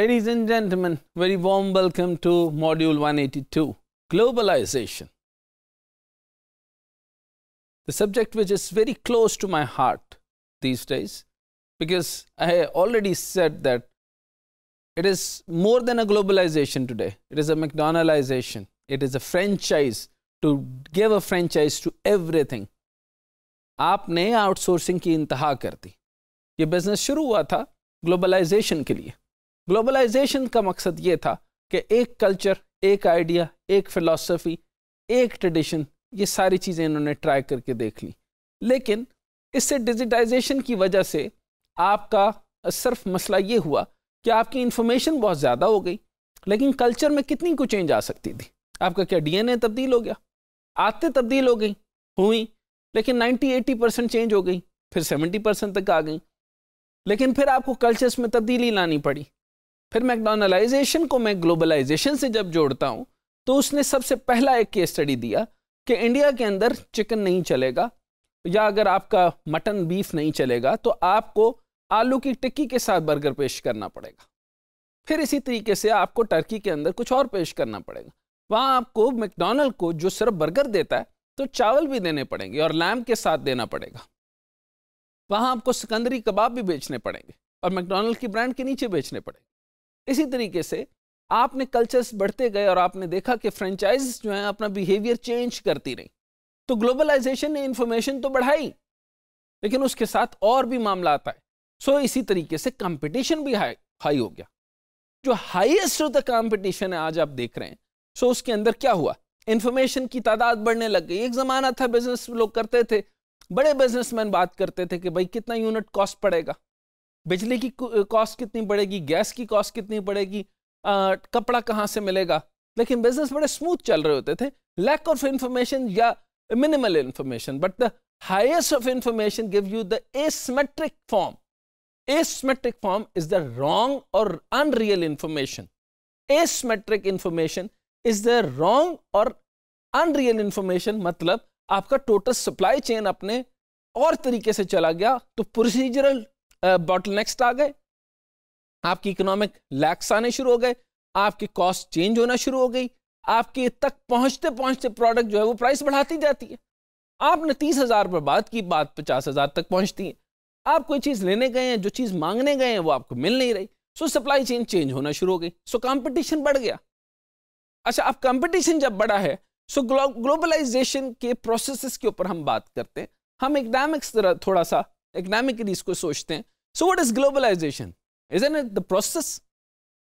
Ladies and gentlemen, very warm welcome to module 182, Globalization. The subject which is very close to my heart these days, because I already said that it is more than a globalization today. It is a McDonaldization. It is a franchise to give a franchise to everything. आपने ne की इंतहा कर दी ये business शुरू हुआ था globalization के लिए ग्लोबलाइजेशन का मकसद ये था कि एक कल्चर एक आइडिया एक फिलॉसफी एक ट्रेडिशन ये सारी चीज़ें इन्होंने ट्राई करके देख ली लेकिन इससे डिजिटाइजेशन की वजह से आपका सिर्फ मसला ये हुआ कि आपकी इन्फॉर्मेशन बहुत ज़्यादा हो गई लेकिन कल्चर में कितनी कुछ चेंज आ सकती थी आपका क्या डीएनए तब्दील हो गया आते तब्दील हो गई हुई लेकिन 90-80 परसेंट चेंज हो गई फिर 70 परसेंट तक आ गई लेकिन फिर आपको कल्चर्स में तब्दीली लानी पड़ी फिर मैकडोनलाइजेशन को मैं ग्लोबलाइजेशन से जब जोड़ता हूँ तो उसने सबसे पहला एक केस स्टडी दिया कि इंडिया के अंदर चिकन नहीं चलेगा या अगर आपका मटन बीफ नहीं चलेगा तो आपको आलू की टिक्की के साथ बर्गर पेश करना पड़ेगा फिर इसी तरीके से आपको टर्की के अंदर कुछ और पेश करना पड़ेगा वहाँ आपको मैकडोनल्ड को जो सिर्फ बर्गर देता है तो चावल भी देने पड़ेंगे और लैम के साथ देना पड़ेगा वहाँ आपको सिकंदरी कबाब भी बेचने पड़ेंगे और मैकडोनल्ड की ब्रांड के नीचे बेचने पड़ेंगे इसी तरीके से आपने कल्चर्स बढ़ते गए और आपने देखा कि फ्रेंचाइज जो है अपना बिहेवियर चेंज करती रही तो ग्लोबलाइजेशन ने इंफॉर्मेशन तो बढ़ाई लेकिन उसके साथ और भी मामला आता है सो इसी तरीके से कंपटीशन भी हाई हाई हो गया जो हाईएस्ट द कंपटीशन है आज आप देख रहे हैं सो उसके अंदर क्या हुआ इंफॉर्मेशन की तादाद बढ़ने लग गई एक ज़माना था बिजनेस लोग करते थे बड़े बिजनेसमैन बात करते थे कि भाई कितना यूनिट कॉस्ट पड़ेगा बिजली की कॉस्ट कितनी बढ़ेगी गैस की कॉस्ट कितनी पड़ेगी कपड़ा कहाँ से मिलेगा लेकिन बिजनेस बड़े स्मूथ चल रहे होते थे लैक ऑफ इंफॉर्मेशन या minimal information but the highest of information give you the asymmetric form asymmetric form is the wrong और unreal information asymmetric information is the wrong और अनरियल इंफॉर्मेशन मतलब आपका टोटल सप्लाई चेन अपने और तरीके से चला गया तो प्रोसीजरल बॉटल नेक्स्ट आ गए आपकी इकोनॉमिक लैक्स आने शुरू हो गए आपकी कॉस्ट चेंज होना शुरू हो गई आपके तक पहुंचते पहुंचते प्रोडक्ट जो है वो प्राइस बढ़ाती जाती है आपने तीस हजार बर्बाद की बात पचास हजार तक पहुंचती है आप कोई चीज लेने गए हैं जो चीज मांगने गए हैं वो आपको मिल नहीं रही सो सप्लाई चेन चेंज होना शुरू हो गई सो कंपटीशन बढ़ गया अच्छा अब कंपटीशन जब बढ़ा है सो ग्लोबलाइजेशन के प्रोसेसेस के ऊपर हम बात करते हैं हम इकनॉमिक्स थोड़ा सा इकोनॉमिकली इसको सोचते हैं so what is globalisation is an the process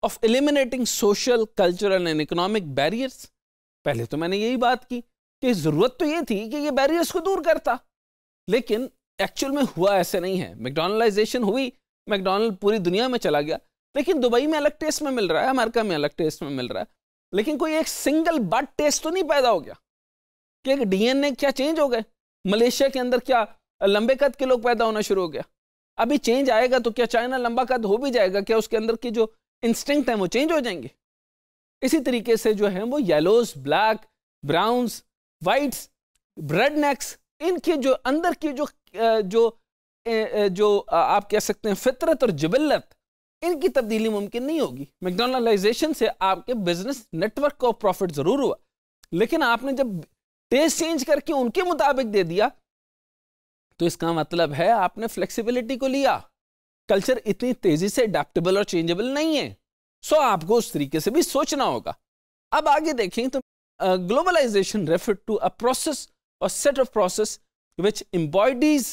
of eliminating social cultural and economic barriers पहले तो मैंने यही बात की कि जरूरत तो ये थी कि ये बैरियर्स को दूर करता लेकिन एक्चुअल में हुआ ऐसे नहीं है मैकडोनलाइजेशन हुई मैकडोनल्ड पूरी दुनिया में चला गया लेकिन दुबई में अलग टेस्ट में मिल रहा है अमेरिका में अलग टेस्ट में मिल रहा है लेकिन कोई एक सिंगल बड टेस्ट तो नहीं पैदा हो गया कि डीएनए क्या चेंज हो गए मलेशिया के अंदर क्या लंबे कद के लोग पैदा होना शुरू हो गया अभी चेंज आएगा तो क्या चाइना लंबा कद हो भी जाएगा क्या उसके अंदर की जो इंस्टिंक्ट है वो चेंज हो जाएंगे इसी तरीके से जो है वो yellows black browns whites bread necks इनके जो अंदर की जो जो जो आप कह सकते हैं फितरत और जबिलत इनकी तब्दीली मुमकिन नहीं होगी मैकडोनलाइजेशन से आपके बिजनेस नेटवर्क को प्रॉफिट ज़रूर हुआ लेकिन आपने जब टेस्ट चेंज करके उनके मुताबिक दे दिया तो इसका मतलब है आपने फ्लेक्सिबिलिटी को लिया कल्चर इतनी तेजी से अडेप्टेबल और चेंजेबल नहीं है सो आपको उस तरीके से भी सोचना होगा अब आगे देखें तो globalisation refer to a process और set of process which embodies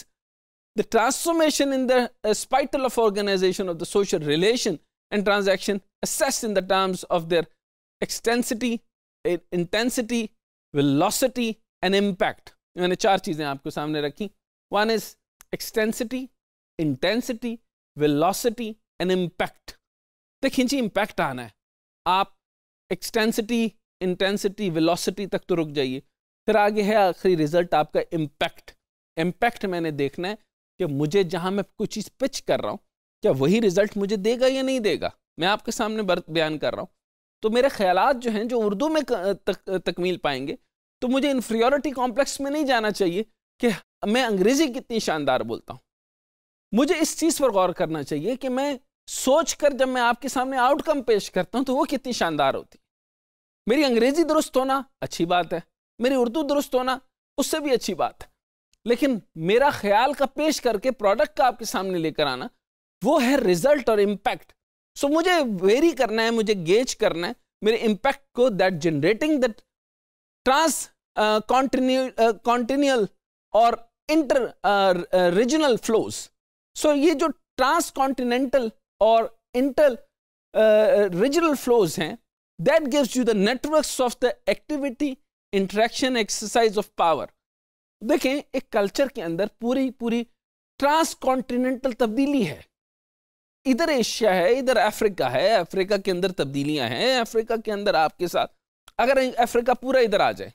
the transformation in the spatial of organisation of the social relation and transaction assessed in the terms of their extensity intensity velocity and impact मैंने चार चीज़ें आपके सामने रखी one is extensity intensity velocity and impact. देखिए जी impact आना है आप एक्सटेंसिटी इंटेंसिटी velocity तक तो रुक जाइए फिर आगे है आखिरी रिजल्ट आपका इम्पैक्ट इम्पैक्ट मैंने देखना है कि मुझे जहां मैं कुछ चीज़ पिच कर रहा हूँ क्या वही रिजल्ट मुझे देगा या नहीं देगा मैं आपके सामने बयान कर रहा हूँ तो मेरे ख्याल जो हैं जो उर्दू में तक, तकमील पाएंगे तो मुझे इन्फ्रियोरिटी कॉम्प्लेक्स में नहीं जाना चाहिए कि मैं अंग्रेज़ी कितनी शानदार बोलता हूं मुझे इस चीज़ पर गौर करना चाहिए कि मैं सोच कर जब मैं आपके सामने आउटकम पेश करता हूं तो वो कितनी शानदार होती मेरी अंग्रेज़ी दुरुस्त होना अच्छी बात है मेरी उर्दू दुरुस्त होना उससे भी अच्छी बात है लेकिन मेरा ख्याल का पेश करके प्रोडक्ट का आपके सामने लेकर आना वो है रिजल्ट और इम्पैक्ट सो मुझे वेरी करना है मुझे गेज करना है मेरे इम्पैक्ट को that generating that transcontinental और इंटर रीजनल फ्लोज सो ये जो ट्रांस कॉन्टिनेंटल और इंटर रीजनल फ्लोज हैं that gives you the networks of the activity interaction exercise of power देखें एक कल्चर के अंदर पूरी पूरी ट्रांस कॉन्टिनेंटल तब्दीली है इधर एशिया है इधर अफ्रीका है अफ्रीका के अंदर तब्दीलियां हैं अफ्रीका के अंदर आपके साथ अगर अफ्रीका पूरा इधर आ जाए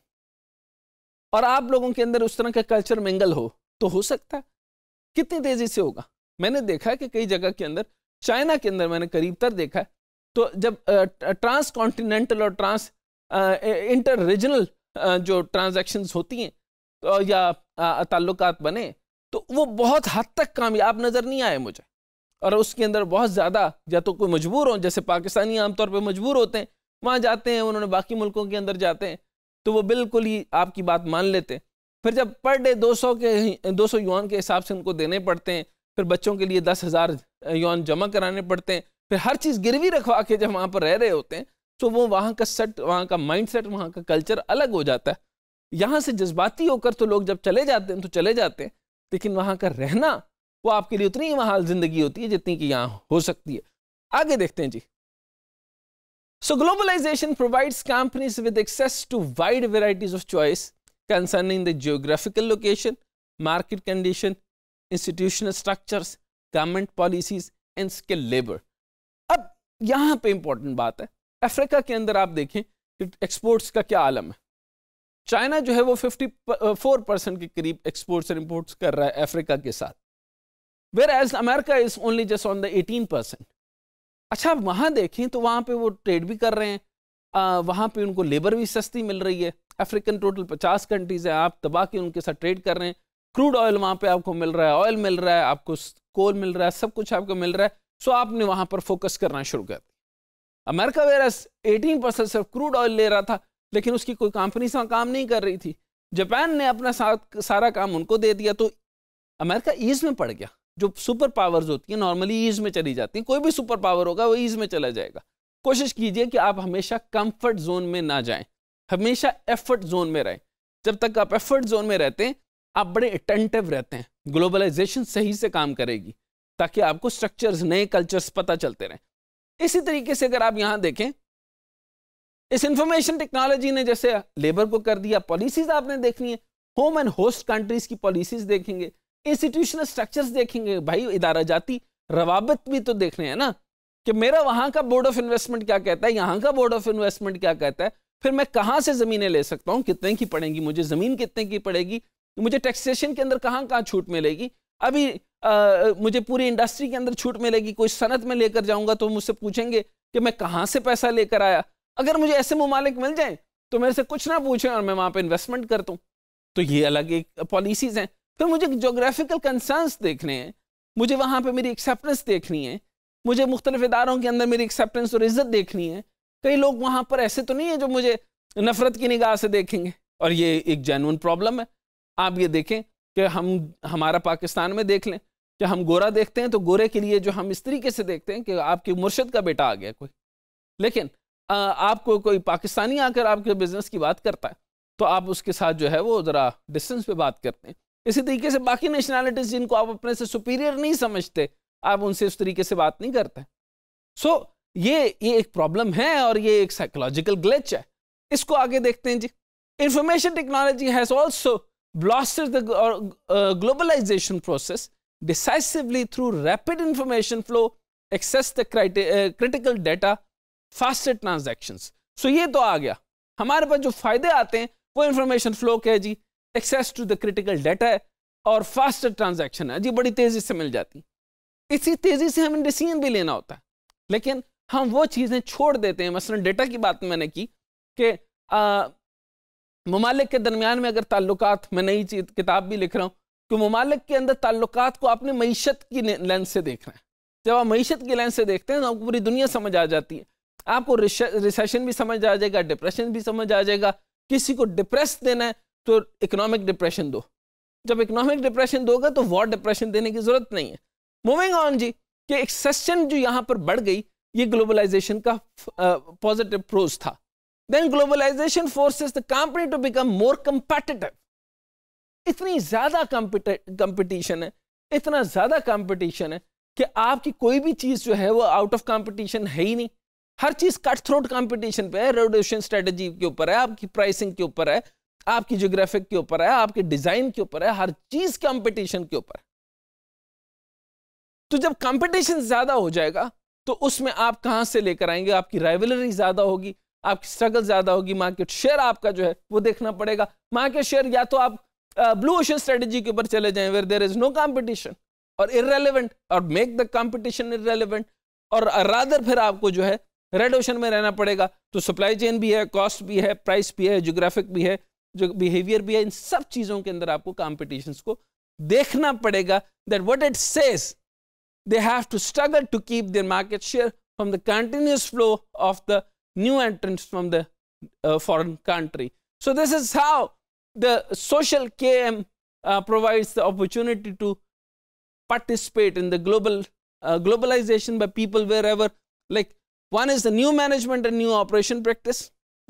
और आप लोगों के अंदर उस तरह का कल्चर मिंगल हो तो हो सकता है कितनी तेजी से होगा मैंने देखा है कि कई जगह के अंदर चाइना के अंदर मैंने क़रीब तर देखा है तो जब ट्रांस कॉन्टिनेंटल और ट्रांस इंटर रीजनल जो ट्रांजेक्शन होती हैं तो या ताल्लुक बने तो वो बहुत हद तक कामयाब नज़र नहीं आए मुझे और उसके अंदर बहुत ज़्यादा या तो कोई मजबूर हो जैसे पाकिस्तानी आमतौर पर मजबूर होते हैं वहाँ जाते हैं उन्होंने बाकी मुल्कों के अंदर जाते हैं तो वो बिल्कुल ही आपकी बात मान लेते हैं फिर जब पर डे 200 के 200 यौन के हिसाब से उनको देने पड़ते हैं फिर बच्चों के लिए दस हज़ार यौन जमा कराने पड़ते हैं फिर हर चीज़ गिरवी रखवा के जब वहाँ पर रह रहे होते हैं तो वो वहाँ का सेट वहाँ का माइंड सेट वहाँ का कल्चर अलग हो जाता है यहाँ से जज्बाती होकर तो लोग जब चले जाते हैं तो चले जाते हैं लेकिन वहाँ का रहना वो आपके लिए उतनी ही वहाँ ज़िंदगी होती है जितनी कि यहाँ हो सकती है आगे देखते हैं जी So globalization provides companies with access to wide varieties of choice concerning the geographical location, market condition, institutional structures, government policies and skilled labor. अब यहाँ पे important बात है अफ्रीका के अंदर आप देखें कि एक्सपोर्ट्स का क्या आलम है चाइना जो है वो 54 uh, percent के करीब exports और imports कर रहा है अफ्रीका के साथ वेर एज 18 percent अच्छा वहाँ देखें तो वहाँ पे वो ट्रेड भी कर रहे हैं आ, वहाँ पे उनको लेबर भी सस्ती मिल रही है अफ्रीकन टोटल पचास कंट्रीज़ है आप तबाह के उनके साथ ट्रेड कर रहे हैं क्रूड ऑयल वहाँ पे आपको मिल रहा है ऑयल मिल रहा है आपको कोल मिल रहा है सब कुछ आपको मिल रहा है सो आपने वहाँ पर फोकस करना शुरू कर दिया अमेरिका वेरस एटीन परसेंट सिर्फ क्रूड ऑयल ले रहा था लेकिन उसकी कोई कंपनी से काम नहीं कर रही थी जापान ने अपना सारा काम उनको दे दिया तो अमेरिका ईज में पड़ गया जो सुपर पावर्स होती हैं नॉर्मली ईज में चली जाती हैं कोई भी सुपर पावर होगा वो ईज में चला जाएगा कोशिश कीजिए कि आप हमेशा कंफर्ट जोन में ना जाएं हमेशा एफर्ट जोन में रहें जब तक आप एफर्ट जोन में रहते हैं आप बड़े अटेंटिव रहते हैं ग्लोबलाइजेशन सही से काम करेगी ताकि आपको स्ट्रक्चर्स नए कल्चर्स पता चलते रहें इसी तरीके से अगर आप यहाँ देखें इस इंफॉर्मेशन टेक्नोलॉजी ने जैसे लेबर को कर दिया पॉलिसीज आपने देखनी है होम एंड होस्ट कंट्रीज की पॉलिसीज देखेंगे इंस्टीट्यूशनल स्ट्रक्चर्स देखेंगे भाई इदारा जाती रवाबत भी तो देखने हैं ना कि मेरा वहां का बोर्ड ऑफ इन्वेस्टमेंट क्या कहता है यहाँ का बोर्ड ऑफ इन्वेस्टमेंट क्या कहता है फिर मैं कहाँ से ज़मीनें ले सकता हूँ कितने की पड़ेंगी मुझे ज़मीन कितने की पड़ेगी तो मुझे टैक्सेशन के अंदर कहाँ कहाँ छूट मिलेगी अभी आ, मुझे पूरी इंडस्ट्री के अंदर छूट मिलेगी कोई सनत में लेकर जाऊंगा तो मुझसे पूछेंगे कि मैं कहाँ से पैसा लेकर आया अगर मुझे ऐसे ममालिक मिल जाए तो मेरे से कुछ ना पूछें और मैं वहाँ पर इन्वेस्टमेंट करता हूँ तो ये अलग एक पॉलिसीज़ हैं फिर तो मुझे जोग्राफिकल कंसर्नस देखने हैं मुझे वहाँ पर मेरी एक्सेप्टेंस देखनी है मुझे मुख्तलिफ इदारों के अंदर मेरी एक्सेप्टेंस और इज्जत देखनी है कई लोग वहाँ पर ऐसे तो नहीं है जो मुझे नफरत की निगाह से देखेंगे और ये एक जैनवन प्रॉब्लम है आप ये देखें कि हम हमारा पाकिस्तान में देख लें कि हम गोरा देखते हैं तो गोरे के लिए जो हम इस तरीके से देखते हैं कि आपके मुर्शद का बेटा आ गया कोई लेकिन आपको कोई पाकिस्तानी आकर आपके बिजनेस की बात करता है तो आप उसके साथ जो है वो ज़रा डिस्टेंस पे बात करते हैं इसी तरीके से बाकी नेशनैलिटीज जिनको आप अपने से सुपीरियर नहीं समझते आप उनसे उस तरीके से बात नहीं करते सो so, ये ये एक प्रॉब्लम है और ये एक साइकोलॉजिकल ग्लिच है इसको आगे देखते हैं जी information technology has also blasted the globalisation process decisively through rapid information flow, access the uh, critical data, faster transactions. So ये तो आ गया हमारे पास जो फायदे आते हैं वो इंफॉर्मेशन फ्लो के जी access to the critical data है और फास्टर ट्रांजेक्शन है जी बड़ी तेज़ी से मिल जाती इसी तेज़ी से हमें डिसीजन भी लेना होता है लेकिन हम वो चीज़ें छोड़ देते हैं मसलन डेटा की बात मैंने की कि ममालिक के दरमियान में अगर ताल्लुक मैं नई चीज किताब भी लिख रहा हूँ कि तो ममालिक के अंदर ताल्लुक को आपने मीशत की लेंस से देख रहे हैं जब आप मीशत की लेंस से देखते हैं तो आपको पूरी दुनिया समझ आ जाती है आपको रिसेशन भी समझ आ जाएगा डिप्रेशन भी समझ आ जाएगा किसी को डिप्रेस देना है तो इकोनॉमिक डिप्रेशन दो जब इकोनॉमिक डिप्रेशन दोगे तो वॉर डिप्रेशन देने की जरूरत नहीं है मूविंग ऑन जी कि एक्सेशन जो यहाँ पर बढ़ गई ये ग्लोबलाइजेशन का पॉजिटिव प्रोज था then globalisation forces the company to become more competitive इतनी ज्यादा कंपटीशन है इतना ज्यादा कंपटीशन है कि आपकी कोई भी चीज जो है वो आउट ऑफ कंपटीशन है ही नहीं हर चीज कट थ्रोट कंपटीशन पे है रेडोशन स्ट्रेटजी के ऊपर है आपकी प्राइसिंग के ऊपर है आपकी जोग्राफिक के ऊपर है आपके डिजाइन के ऊपर है हर चीज कंपटीशन के ऊपर तो जब कंपटीशन ज्यादा हो जाएगा तो उसमें आप कहां से लेकर आएंगे आपकी राइवलरी ज्यादा होगी आपकी स्ट्रगल ज्यादा होगी मार्केट शेयर आपका जो है वो देखना पड़ेगा मार्केट शेयर या तो आप ब्लू ओशन स्ट्रेटेजी के ऊपर चले जाएं where there is no competition और इरेलीवेंट और मेक द कंपटीशन इरेलीवेंट और रादर फिर आपको जो है रेड ओशन में रहना पड़ेगा तो सप्लाई चेन भी है कॉस्ट भी है प्राइस भी है जोग्राफिक भी है जो बिहेवियर भी है इन सब चीज़ों के अंदर आपको कॉम्पिटिशन्स को देखना पड़ेगा that what it says they have to struggle to keep their market share from the continuous flow of the new entrants from the foreign country so this is how the social KM provides the opportunity to participate in the global uh, globalization by people wherever like one is the new management and new operation practice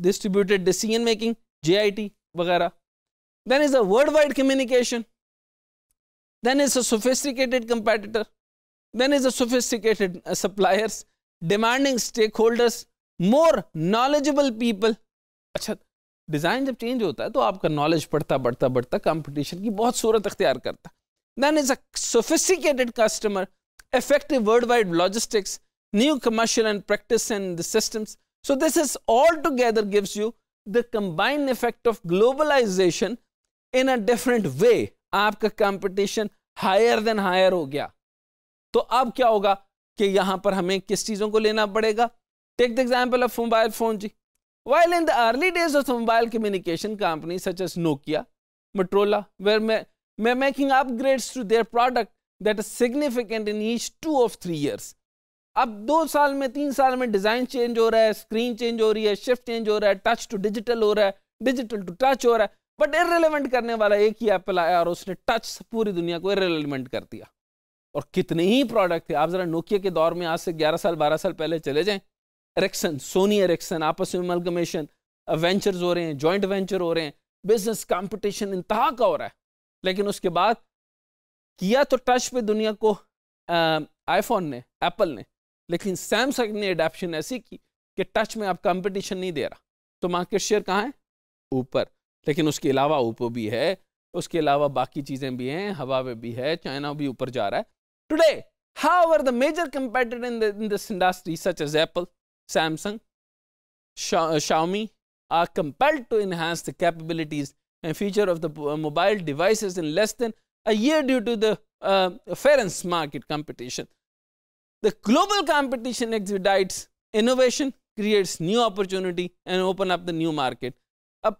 distributed decision making JIT वगैरह then is a worldwide communication then is a sophisticated competitor then is a sophisticated uh, suppliers demanding stakeholders more knowledgeable people अच्छा design जब change होता है तो आपका knowledge बढ़ता बढ़ता बढ़ता कंपटीशन की बहुत सूरत अख्तियार करता then is a sophisticated customer effective worldwide logistics, new commercial and practice and the systems. So this is all together gives you the combined effect of globalization in a different way आपका competition higher than higher हो गया तो अब क्या होगा कि यहां पर हमें किस चीजों को लेना पड़ेगा take the example of mobile phone जी while in the early days of mobile communication company such as Nokia Motorola were may making upgrades to their product that is significant in each two of three years अब दो साल में तीन साल में design change हो रहा है स्क्रीन चेंज हो रही है शिफ्ट चेंज हो रहा है टच टू डिजिटल हो रहा है डिजिटल टू टच हो रहा है बट इरेलीवेंट करने वाला एक ही एप्पल आया और उसने टच पूरी दुनिया को इरेलीवेंट कर दिया और कितने ही प्रोडक्ट थे आप जरा नोकिया के दौर में आज से 11 साल 12 साल पहले चले जाएं एरेक्सन सोनी एरेक्सन आपस में मलगमेशन वेंचर्स हो रहे हैं जॉइंट वेंचर हो रहे हैं बिजनेस कंपटीशन इंतहा का हो रहा है लेकिन उसके बाद किया तो टच पे दुनिया को आईफोन ने एप्पल ने लेकिन सैमसंग ने अडेप्शन ऐसी की कि टच में आप कंपटीशन नहीं दे रहा तो मार्केट शेयर कहाँ है ऊपर लेकिन उसके अलावा ओपो भी है उसके अलावा बाकी चीज़ें भी हैं हवा में भी है चाइना भी ऊपर जा रहा है today how are the major competitor in in this industry such as Apple Samsung Xiaomi are compelled to enhance the capabilities and future of the mobile devices in less than a year due to the uh, fair and market The global competition expedites innovation, creates new opportunity and open up the new market. a uh,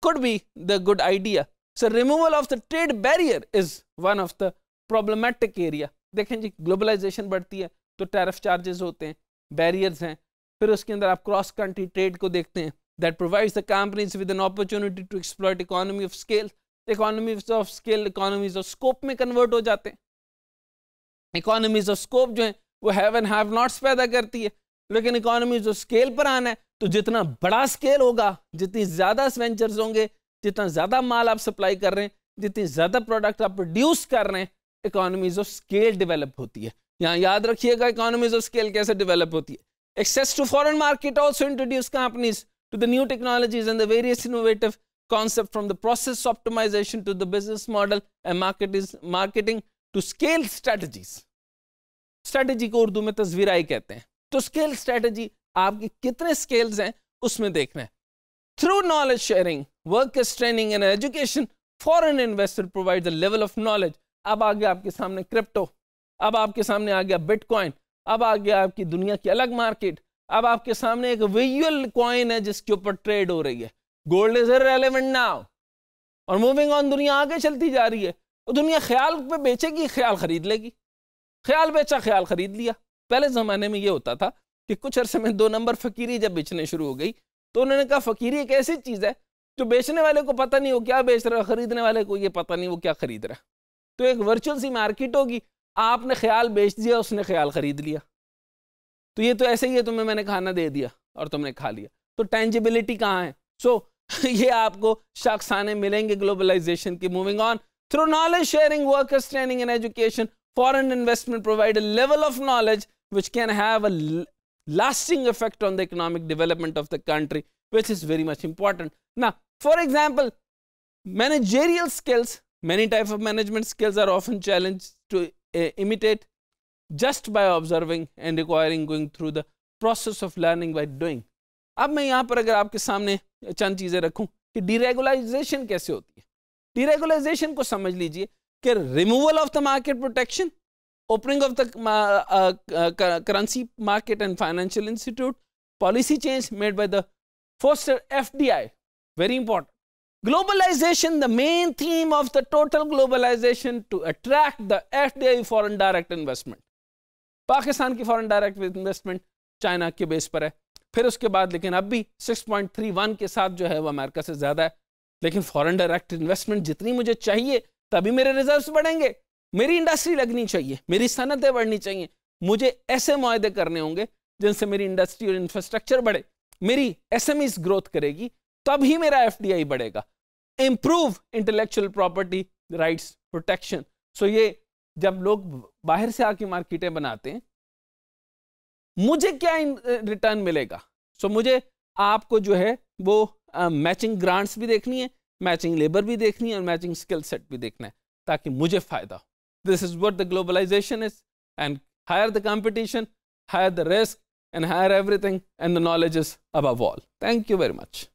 could be the good idea. So removal of the trade barrier is one of the problematic area. dekhen ji globalization badhti hai to tariff charges hote hain barriers hain fir uske andar aap cross country trade ko dekhte hain that provides the companies with an opportunity to exploit economy of scale economies of scale economies of scope mein convert ho jate hain economies of scope jo hain वो have and have nots पैदा करती है लेकिन economy जो scale पर आना है तो जितना बड़ा स्केल होगा जितनी ज़्यादा वेंचर्स होंगे जितना ज़्यादा माल आप सप्लाई कर रहे हैं जितनी ज़्यादा प्रोडक्ट आप प्रोड्यूस कर रहे हैं इकोनॉमीज ऑफ स्केल डिवेलप होती है यहाँ याद रखिएगा इकोनॉमीज ऑफ स्केल कैसे डिवेलप होती है access to foreign market also introduce companies to the new technologies and the various innovative concept from the process optimisation to the business model and market is marketing to scale strategies strategy को उर्दू में तस्वीराई कहते हैं तो scale strategy आपके कितने scales हैं उसमें देखना है through knowledge sharing work training and education foreign investor provide the level of knowledge अब आ गया आपके सामने क्रिप्टो अब आपके सामने आ गया बिटकॉइन अब आ गया आपकी दुनिया की अलग मार्केट अब आपके सामने एक विजुअल कॉइन है जिसके ऊपर ट्रेड हो रही है गोल्ड इज रेलिवेंट नाउ और मूविंग ऑन दुनिया आगे चलती जा रही है और तो दुनिया ख्याल पे बेचेगी ख्याल खरीद लेगी ख्याल बेचा ख्याल खरीद लिया पहले ज़माने में ये होता था कि कुछ अरसे में दो नंबर फकीरी जब बेचने शुरू हो गई तो उन्होंने कहा फकीरी एक ऐसी चीज़ है जो बेचने वाले को पता नहीं वो क्या बेच रहा है खरीदने वाले को ये पता नहीं वो क्या खरीद रहा है तो एक वर्चुअल सी मार्केट होगी आपने ख्याल बेच दिया उसने ख्याल खरीद लिया तो ये तो ऐसे ही है तुम्हें मैंने खाना दे दिया और तुमने खा लिया तो टेंजिबिलिटी कहाँ है सो so, ये आपको शाखसाने मिलेंगे ग्लोबलाइजेशन की moving on through knowledge sharing workers training and education foreign investment provide a level of knowledge which can have a lasting effect on the economic development of the country, which is very much important. Now, for example, managerial skills, many type of management skills are often challenged to uh, imitate just by observing and requiring going through the process of learning by doing. अब मैं यहाँ पर अगर आपके सामने चंद चीज़ें रखूं कि डीरेगुलाइजेशन कैसे होती है डीरेगुलाइजेशन को समझ लीजिए कि removal of the market protection opening of the currency market and financial institute policy change made by I very important globalisation the main theme of the total globalisation to attract the F D I foreign direct investment Pakistan की foreign direct investment China के base पर है फिर उसके बाद लेकिन अब भी 6.31 के साथ जो है वो अमेरिका से ज़्यादा है लेकिन फॉरेन डायरेक्ट इन्वेस्टमेंट जितनी मुझे चाहिए तभी मेरे रिजर्व बढ़ेंगे मेरी इंडस्ट्री लगनी चाहिए मेरी सनतें बढ़नी चाहिए मुझे ऐसे मुआदे करने होंगे जिनसे मेरी इंडस्ट्री और इंफ्रास्ट्रक्चर बढ़े मेरी एस ग्रोथ करेगी तभी मेरा एफ बढ़ेगा improve intellectual property rights protection so ये जब लोग बाहर से आके मार्केटें बनाते हैं मुझे क्या रिटर्न मिलेगा सो so, मुझे आपको जो है वो मैचिंग uh, ग्रांट्स भी देखनी है मैचिंग लेबर भी देखनी है और मैचिंग स्किल सेट भी देखना है ताकि मुझे फ़ायदा हो this is what the globalisation is and higher the competition higher the risk and higher everything and the knowledge is above all thank you very much